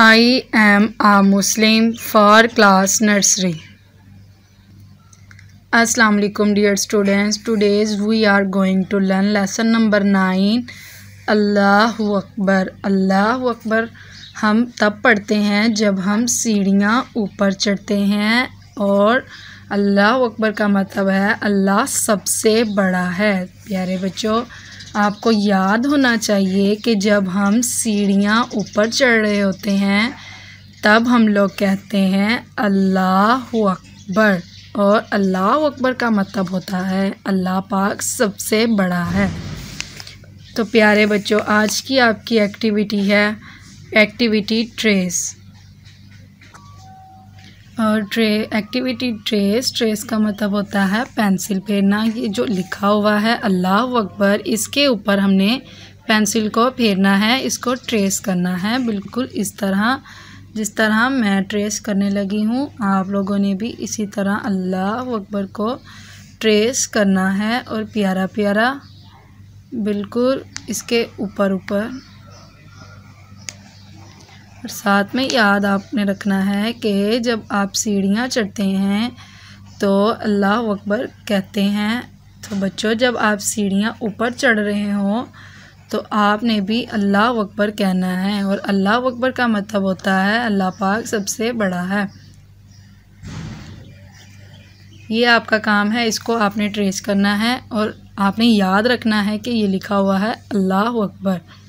I am a Muslim for class nursery. Assalamu alaikum dear students. Today we are going to learn lesson number 9 Allahu Akbar. Allahu Akbar हम तब पढ़ते हैं जब हम सीढ़ियाँ ऊपर चढ़ते हैं और अल्लाह अकबर का मतलब है अल्लाह सबसे बड़ा है प्यारे बच्चों आपको याद होना चाहिए कि जब हम सीढ़ियाँ ऊपर चढ़ रहे होते हैं तब हम लोग कहते हैं अल्लाह अकबर और अल्लाह अकबर का मतलब होता है अल्लाह पाक सबसे बड़ा है तो प्यारे बच्चों आज की आपकी एक्टिविटी है एक्टिविटी ट्रेस और ड्रे एक्टिविटी ड्रेस ड्रेस का मतलब होता है पेंसिल फेरना ये जो लिखा हुआ है अल्लाह अकबर इसके ऊपर हमने पेंसिल को फेरना है इसको ट्रेस करना है बिल्कुल इस तरह जिस तरह मैं ट्रेस करने लगी हूँ आप लोगों ने भी इसी तरह अल्लाह अकबर को ट्रेस करना है और प्यारा प्यारा बिल्कुल इसके ऊपर ऊपर और साथ में याद आपने रखना है कि जब आप सीढ़ियाँ चढ़ते हैं तो अल्लाह अकबर कहते हैं तो बच्चों जब आप सीढ़ियाँ ऊपर चढ़ रहे हो तो आपने भी अल्लाह अकबर कहना है और अल्लाह अकबर का मतलब होता है अल्लाह पाक सबसे बड़ा है ये आपका काम है इसको आपने ट्रेस करना है और आपने याद रखना है कि ये लिखा हुआ है अल्लाह अकबर